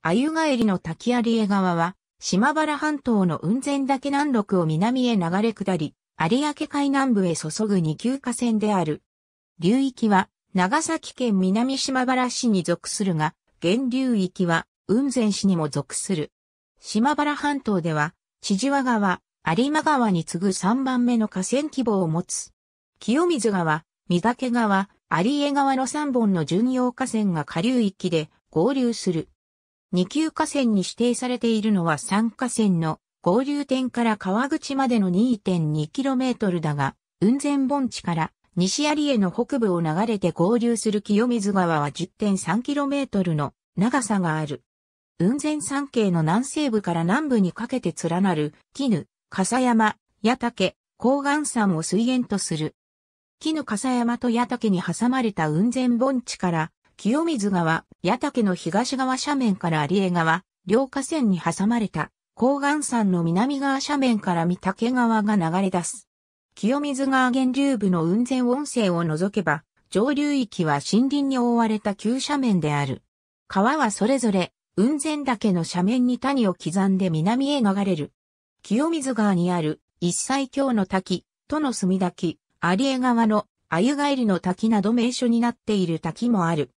あゆガエの滝有江川は、島原半島の雲仙岳南麓を南へ流れ下り、有明海南部へ注ぐ二級河川である。流域は、長崎県南島原市に属するが、原流域は、雲仙市にも属する。島原半島では、千々和川、有馬川に次ぐ3番目の河川規模を持つ。清水川、三岳川、有江川の3本の巡洋河川が下流域で合流する。2級河川に指定されているのは3河川の合流点から川口までの 2.2km だが、雲仙盆地から西有江の北部を流れて合流する清水川は 10.3km の長さがある。雲仙山系の南西部から南部にかけて連なる、絹、笠山、矢竹、高岩山を水源とする。絹笠山と矢竹に挟まれた雲仙盆地から、清水川、矢竹の東側斜面から有江川、両河川に挟まれた、高岩山の南側斜面から三竹川が流れ出す。清水川源流部の雲仙温泉を除けば、上流域は森林に覆われた急斜面である。川はそれぞれ、雲仙岳の斜面に谷を刻んで南へ流れる。清水川にある一切峡の滝、との墨滝、有江川の鮎帰りの滝など名所になっている滝もある。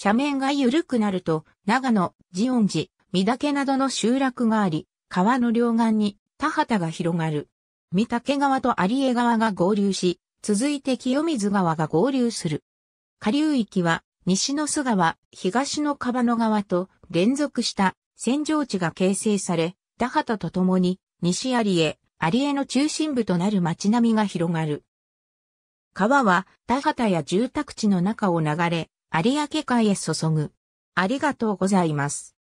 斜面が緩くなると、長野、ジオン寺、三岳などの集落があり、川の両岸に田畑が広がる。三岳川と有江川が合流し、続いて清水川が合流する。下流域は、西の須川、東の川の川と連続した扇状地が形成され、田畑とともに、西有江、有江の中心部となる町並みが広がる。川は田畑や住宅地の中を流れ、有明海へ注ぐ。ありがとうございます。